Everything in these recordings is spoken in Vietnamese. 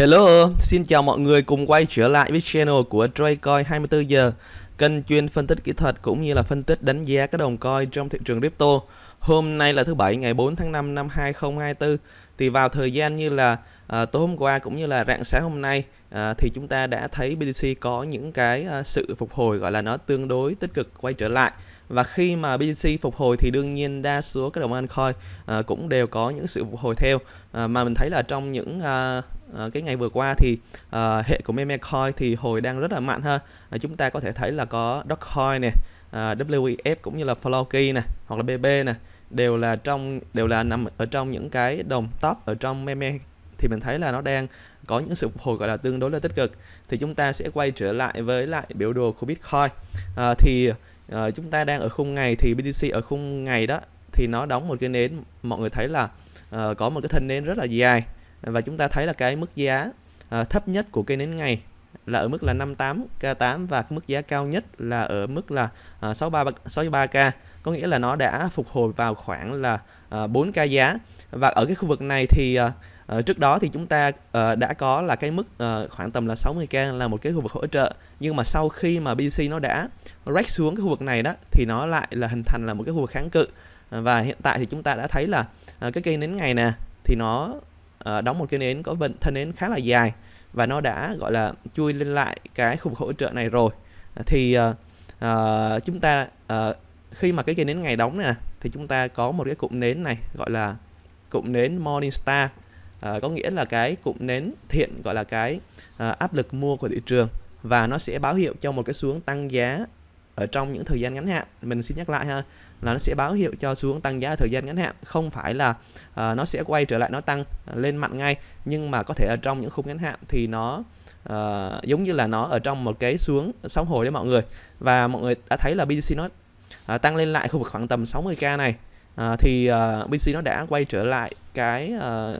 Hello, xin chào mọi người cùng quay trở lại với channel của Traycoin 24 giờ, kênh chuyên phân tích kỹ thuật cũng như là phân tích đánh giá các đồng coin trong thị trường crypto. Hôm nay là thứ bảy ngày 4 tháng 5 năm 2024. Thì vào thời gian như là à, tối hôm qua cũng như là rạng sáng hôm nay à, thì chúng ta đã thấy BTC có những cái à, sự phục hồi gọi là nó tương đối tích cực quay trở lại và khi mà BTC phục hồi thì đương nhiên đa số các đồng altcoin à, cũng đều có những sự phục hồi theo à, mà mình thấy là trong những à, Ờ, cái ngày vừa qua thì à, hệ của meme coin thì hồi đang rất là mạnh ha. À, chúng ta có thể thấy là có Dogecoin này, à, WEF cũng như là Floki này, hoặc là BB này đều là trong đều là nằm ở trong những cái đồng top ở trong meme thì mình thấy là nó đang có những sự phục hồi gọi là tương đối là tích cực thì chúng ta sẽ quay trở lại với lại biểu đồ của Bitcoin à, thì à, chúng ta đang ở khung ngày thì BTC ở khung ngày đó thì nó đóng một cái nến mọi người thấy là uh, có một cái thân nến rất là dài và chúng ta thấy là cái mức giá uh, thấp nhất của cây nến ngày là ở mức là 58 K8 và mức giá cao nhất là ở mức là uh, 63 63K có nghĩa là nó đã phục hồi vào khoảng là uh, ờ, 4K giá và ở cái khu vực này thì uh, trước đó thì chúng ta uh, đã có là cái mức uh, khoảng tầm là 60k là một cái khu vực hỗ trợ nhưng mà sau khi mà BC nó đã rách xuống cái khu vực này đó thì nó lại là hình thành là một cái khu vực kháng cự và hiện tại thì chúng ta đã thấy là uh, cái cây nến ngày nè thì nó uh, đóng một cái nến có thân nến khá là dài và nó đã gọi là chui lên lại cái khu vực hỗ trợ này rồi ờ, thì uh, uh, chúng ta uh, khi mà cái cây nến ngày đóng này thì chúng ta có một cái cụm nến này gọi là cụm nến Morningstar uh, có nghĩa là cái cụm nến thiện gọi là cái uh, áp lực mua của thị trường và nó sẽ báo hiệu cho một cái xuống tăng giá ở trong những thời gian ngắn hạn mình xin nhắc lại ha là nó sẽ báo hiệu cho xu hướng tăng giá ở thời gian ngắn hạn không phải là uh, nó sẽ quay trở lại nó tăng ờ, lên mạnh ngay nhưng mà có thể ở trong những khung ngắn hạn thì nó uh, giống như là nó ở trong một cái xuống sóng hồi đấy mọi người và mọi người đã thấy là BTC nó uh, tăng lên lại khu vực khoảng tầm 60k này uh, thì uh, BTC nó đã quay trở lại cái uh,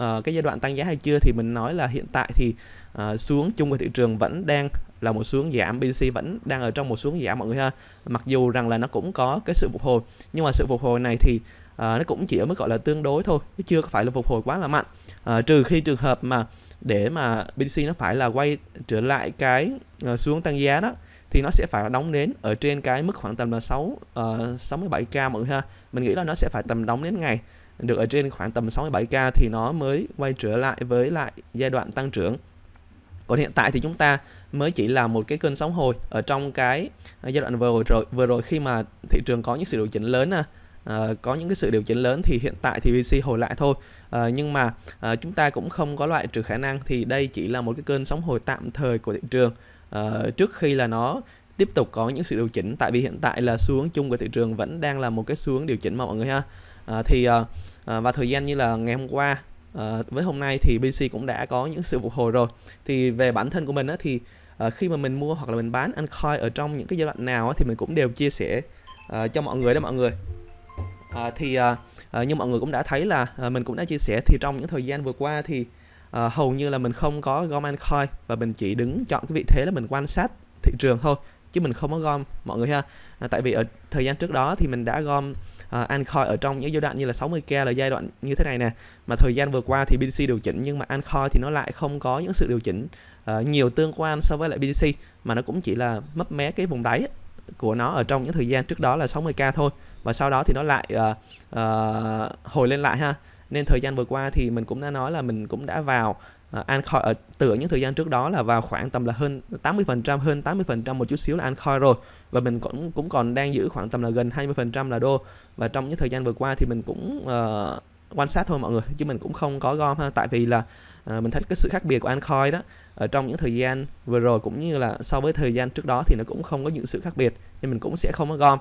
uh, cái giai đoạn tăng giá hay chưa thì mình nói là hiện tại thì uh, xuống chung của thị trường vẫn đang là một xuống giảm BTC vẫn đang ở trong một xuống giảm mọi người ha mặc dù rằng là nó cũng có cái sự phục hồi nhưng mà sự phục hồi này thì uh, nó cũng chỉ ở mức gọi là tương đối thôi chứ chưa phải là phục hồi quá là mạnh uh, trừ khi trường hợp mà để mà BTC nó phải là quay trở lại cái uh, xuống tăng giá đó thì nó sẽ phải đóng đến ở trên cái mức khoảng tầm là 6 uh, 67k mọi người ha. Mình nghĩ là nó sẽ phải tầm đóng đến ngày được ở trên khoảng tầm 67k thì nó mới quay trở lại với lại giai đoạn tăng trưởng còn hiện tại thì chúng ta mới chỉ là một cái cơn sóng hồi ở trong cái à, giai đoạn vừa rồi vừa rồi khi mà thị trường có những sự điều chỉnh lớn à, à có những cái sự điều chỉnh lớn thì hiện tại thì VC hồi lại thôi à, nhưng mà à, chúng ta cũng không có loại trừ khả năng thì đây chỉ là một cái cơn sóng hồi tạm thời của thị trường à, trước khi là nó tiếp tục có những sự điều chỉnh tại vì hiện tại là xu hướng chung của thị trường vẫn đang là một cái xu hướng điều chỉnh mà mọi người ha à, thì à, ờ, ờ, và thời gian như là ngày hôm qua à, với hôm nay thì BC cũng đã có những sự phục hồi rồi thì về bản thân của mình á, thì à, khi mà mình mua hoặc là mình bán altcoin ở trong những cái giai đoạn nào á, thì mình cũng đều chia sẻ à, cho mọi người đó mọi người à, thì à, như mọi người cũng đã thấy là à, mình cũng đã chia sẻ thì trong những thời gian vừa qua thì à, hầu như là mình không có gom altcoin và mình chỉ đứng chọn cái vị thế là mình quan sát thị trường thôi chứ mình không có gom mọi người ha à, tại vì ở thời gian trước đó thì mình đã gom uh, Ancoin ở trong những giai đoạn như là 60k là giai đoạn như thế này nè mà thời gian vừa qua thì BTC điều chỉnh nhưng mà Ancoin thì nó lại không có những sự điều chỉnh uh, nhiều tương quan so với lại BTC mà nó cũng chỉ là mấp mé cái vùng đáy của nó ở trong những thời gian trước đó là 60k thôi và sau đó thì nó lại uh, uh, hồi lên lại ha nên thời gian vừa qua thì mình cũng đã nói là mình cũng đã vào Ờ, Ancoin ở từ những thời gian trước đó là vào khoảng tầm là hơn 80% hơn 80% một chút xíu là Ancoin rồi và mình cũng cũng còn đang giữ khoảng tầm là gần 20% là đô và trong những thời gian vừa qua thì mình cũng uh, quan sát thôi mọi người chứ mình cũng không có gom ha tại vì là uh, mình thấy cái sự khác biệt của Ancoin đó ở trong những thời gian vừa rồi cũng như là so với thời gian trước đó thì nó cũng không có những sự khác biệt nên mình cũng sẽ không có gom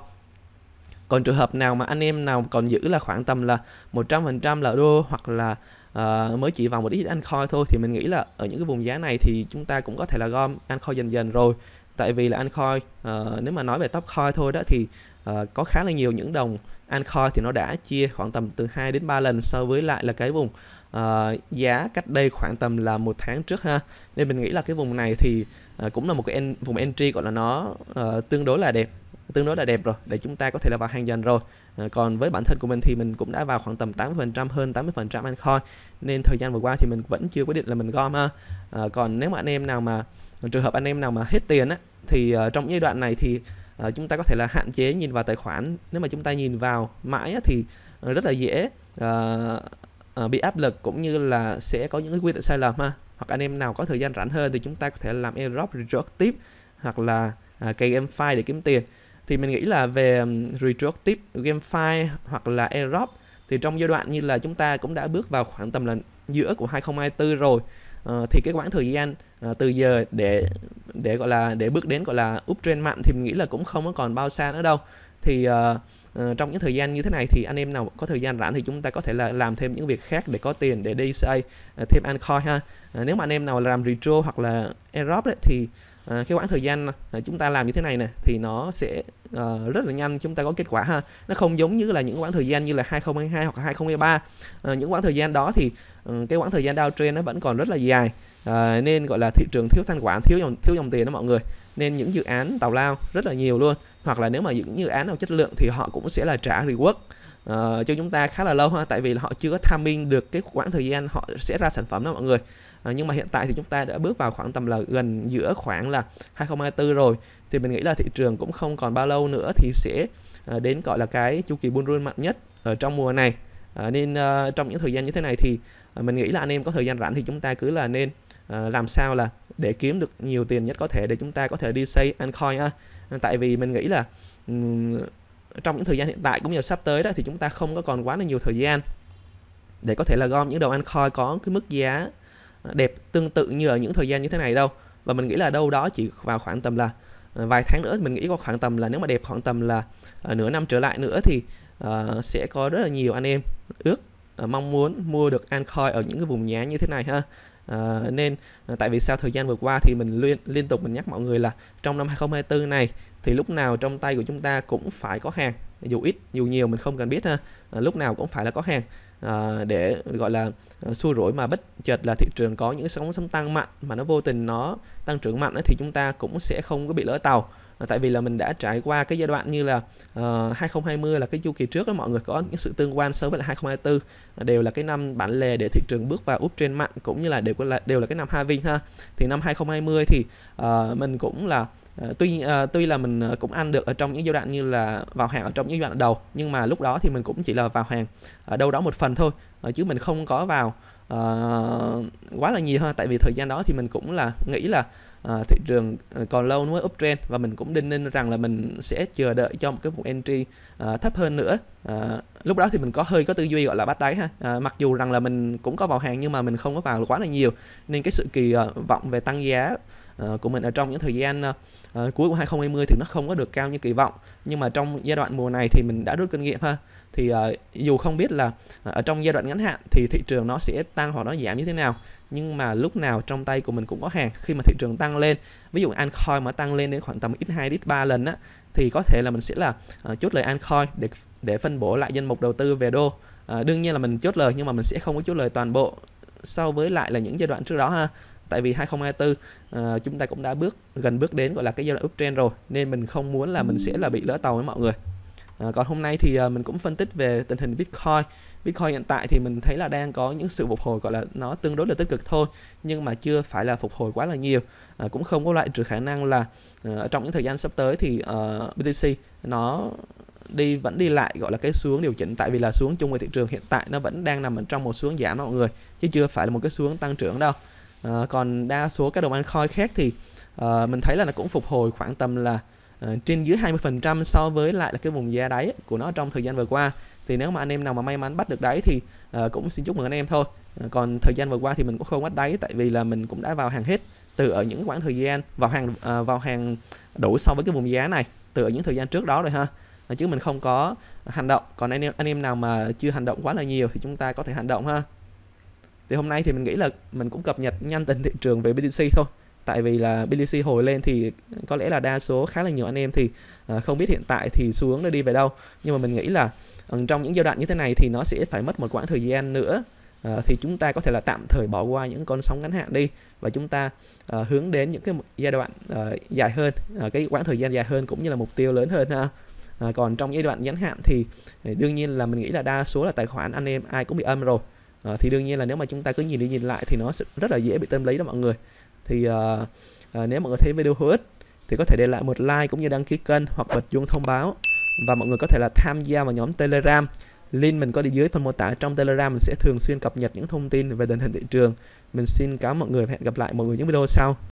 còn trường hợp nào mà anh em nào còn giữ là khoảng tầm là 100% là đô hoặc là Ờ, mới chỉ vào một ít anh coin thôi thì mình nghĩ là ở những cái vùng giá này thì chúng ta cũng có thể là gom anh coin dần dần rồi tại vì là anh coin uh, nếu mà nói về top coin thôi đó thì uh, có khá là nhiều những đồng anh coin thì nó đã chia khoảng tầm từ 2 đến 3 lần so với lại là cái vùng uh, giá cách đây khoảng tầm là một tháng trước ha nên mình nghĩ là cái vùng này thì uh, cũng là một cái en, vùng entry gọi là nó uh, tương đối là đẹp tương đối là đẹp rồi để chúng ta có thể là vào hàng dần rồi à, còn với bản thân của mình thì mình cũng đã vào khoảng tầm 80% hơn 80% anh coi nên thời gian vừa qua thì mình vẫn chưa quyết định là mình gom ha à, ờ, còn nếu mà anh em nào mà trường hợp anh em nào mà hết tiền á thì uh, trong giai đoạn này thì uh, chúng ta có thể là hạn chế nhìn vào tài khoản nếu mà chúng ta nhìn vào mãi á, thì rất là dễ uh, uh, bị áp lực cũng như là sẽ có những cái quy định sai lầm ha hoặc anh em nào có thời gian rảnh hơn thì chúng ta có thể làm airdrop retroactive hoặc là uh, cây game file để kiếm tiền thì mình nghĩ là về retroactive game file hoặc là airdrop thì trong giai đoạn như là chúng ta cũng đã bước vào khoảng tầm là giữa của 2024 rồi uh, thì cái quãng thời gian uh, từ giờ để để gọi là để bước đến gọi là uptrend mạnh thì mình nghĩ là cũng không có còn bao xa nữa đâu thì uh, uh, trong những thời gian như thế này thì anh em nào có thời gian rảnh thì chúng ta có thể là làm thêm những việc khác để có tiền để DCA uh, thêm altcoin ha uh, nếu mà anh em nào làm retro hoặc là airdrop đấy thì Ờ, cái khoảng thời gian ờ, chúng ta làm như thế này nè thì nó sẽ à, rất là nhanh chúng ta có kết quả ha nó không giống như là những khoảng thời gian như là 2022 hoặc 2023 à, những khoảng thời gian đó thì um, cái khoảng thời gian downtrend nó vẫn còn rất là dài à, nên gọi là thị trường thiếu thanh khoản thiếu dòng thiếu dòng tiền đó mọi người nên những dự án tào lao rất là nhiều luôn hoặc là nếu mà những dự án nào chất lượng thì họ cũng sẽ là trả reward uh, cho chúng ta khá là lâu ha tại vì là họ chưa có tham timing được cái khoảng thời gian họ sẽ ra sản phẩm đó mọi người uh, nhưng mà hiện tại thì chúng ta đã bước vào khoảng tầm là gần giữa khoảng là 2024 rồi thì mình nghĩ là thị trường cũng không còn bao lâu nữa thì sẽ uh, đến gọi là cái chu kỳ bull run mạnh nhất ở trong mùa này uh, nên uh, trong những thời gian như thế này thì uh, mình nghĩ là anh em có thời gian rảnh thì chúng ta cứ là nên uh, làm sao là để kiếm được nhiều tiền nhất có thể để chúng ta có thể đi xây altcoin ha tại vì mình nghĩ là um, trong những thời gian hiện tại cũng như sắp tới đó thì chúng ta không có còn quá là nhiều thời gian để có thể là gom những đồng coin có cái mức giá à, đẹp tương tự như ở những thời gian như thế này đâu và mình nghĩ là đâu đó chỉ vào khoảng tầm là à, vài tháng nữa mình nghĩ có khoảng tầm là nếu mà đẹp khoảng tầm là à, nửa năm trở lại nữa thì uh, sẽ có rất là nhiều anh em ước uh, mong muốn mua được altcoin ở những cái vùng giá như thế này ha à, nên ờ, tại vì sao thời gian vừa qua thì mình liên, liên tục mình nhắc mọi người là trong năm 2024 này thì lúc nào trong tay của chúng ta cũng phải có hàng dù ít dù nhiều mình không cần biết ha à, lúc nào cũng phải là có hàng à, để gọi là xua rủi mà bất chợt là thị trường có những sóng sóng tăng mạnh mà nó vô tình nó tăng trưởng mạnh thì chúng ta cũng sẽ không có bị lỡ tàu Ờ, tại vì là mình đã trải qua cái giai đoạn như là uh, ờ, 2020 là cái chu kỳ trước đó mọi người có những sự tương quan sớm với lại 2024 ờ, đều là cái năm bản lề để thị trường bước vào uptrend mạnh cũng như là đều là đều là cái năm halving ha thì năm 2020 thì uh, mình cũng là Uh, tuy uh, tuy là mình cũng ăn được ở trong những giai đoạn như là vào hàng ở trong những giai đoạn đầu nhưng mà lúc đó thì mình cũng chỉ là vào hàng ở đâu đó một phần thôi uh, chứ mình không có vào uh, quá là nhiều ha. tại vì thời gian đó thì mình cũng là nghĩ là uh, thị trường ờ, còn lâu mới uptrend và mình cũng đinh ninh rằng là mình sẽ chờ đợi cho một cái vùng entry uh, thấp hơn nữa uh, lúc đó thì mình có hơi có tư duy gọi là bắt đáy ha uh, mặc dù rằng là mình cũng có vào hàng nhưng mà mình không có vào quá là nhiều nên cái sự kỳ uh, vọng về tăng giá uh, của mình ở trong những thời gian uh, cuối của 2020 thì nó không có được cao như kỳ vọng nhưng mà trong giai đoạn mùa này thì mình đã rút kinh nghiệm ha thì uh, dù không biết là ờ, ở trong giai đoạn ngắn hạn thì thị trường nó sẽ tăng hoặc nó giảm như thế nào nhưng mà lúc nào trong tay của mình cũng có hàng khi mà thị trường tăng lên ví dụ an altcoin mà tăng lên đến khoảng tầm ít 2 ít 3 lần á thì có thể là mình sẽ là uh, chốt lời an altcoin để để phân bổ lại danh mục đầu tư về đô uh, đương nhiên là mình chốt lời nhưng mà mình sẽ không có chốt lời toàn bộ so với lại là những giai đoạn trước đó ha tại vì 2024 uh, chúng ta cũng đã bước gần bước đến gọi là cái giai đoạn uptrend rồi nên mình không muốn là mình sẽ là bị lỡ tàu với mọi người À, còn hôm nay thì ờ, mình cũng phân tích về tình hình Bitcoin. Bitcoin hiện tại thì mình thấy là đang có những sự phục hồi gọi là nó tương đối là tích cực thôi nhưng mà chưa phải là phục hồi quá là nhiều. À, cũng không có loại trừ khả năng là uh, trong những thời gian sắp tới thì uh, BTC nó đi vẫn đi lại gọi là cái xuống điều chỉnh tại vì là xuống chung về thị trường hiện tại nó vẫn đang nằm ở trong một xuống giảm đó mọi người chứ chưa phải là một cái xuống tăng trưởng đâu à, còn đa số các đồng altcoin khác thì à, mình thấy là nó cũng phục hồi khoảng tầm là Ờ, trên dưới 20% so với lại là cái vùng giá đáy của nó trong thời gian vừa qua thì nếu mà anh em nào mà may mắn bắt được đáy thì uh, cũng xin chúc mừng anh em thôi ờ, còn thời gian vừa qua thì mình cũng không bắt đáy tại vì là mình cũng đã vào hàng hết từ ở những khoảng thời gian vào hàng uh, vào hàng đủ so với cái vùng giá này từ ở những thời gian trước đó rồi ha chứ mình không có hành động còn anh em anh em nào mà chưa hành động quá là nhiều thì chúng ta có thể hành động ha thì hôm nay thì mình nghĩ là mình cũng cập nhật nhanh tình thị trường về BTC thôi tại vì là BTC hồi lên thì có lẽ là đa số khá là nhiều anh em thì uh, không biết hiện tại thì xu hướng nó đi về đâu nhưng mà mình nghĩ là ừ, trong những giai đoạn như thế này thì nó sẽ phải mất một quãng thời gian nữa uh, thì chúng ta có thể là tạm thời bỏ qua những con sóng ngắn hạn đi và chúng ta uh, hướng đến những cái giai đoạn uh, dài hơn uh, cái quãng thời gian dài hơn cũng như là mục tiêu lớn hơn ha À, còn trong giai đoạn ngắn hạn thì đương nhiên là mình nghĩ là đa số là tài khoản anh em ai cũng bị âm rồi à, thì đương nhiên là nếu mà chúng ta cứ nhìn đi nhìn lại thì nó rất là dễ bị tâm lý đó mọi người thì uh, uh, nếu mọi người thấy video hữu ích thì có thể để lại một like cũng như đăng ký kênh hoặc bật chuông thông báo và mọi người có thể là tham gia vào nhóm Telegram link mình có đi dưới phần mô tả trong Telegram mình sẽ thường xuyên cập nhật những thông tin về tình hình thị trường mình xin cảm ơn mọi người và hẹn gặp lại mọi người những video sau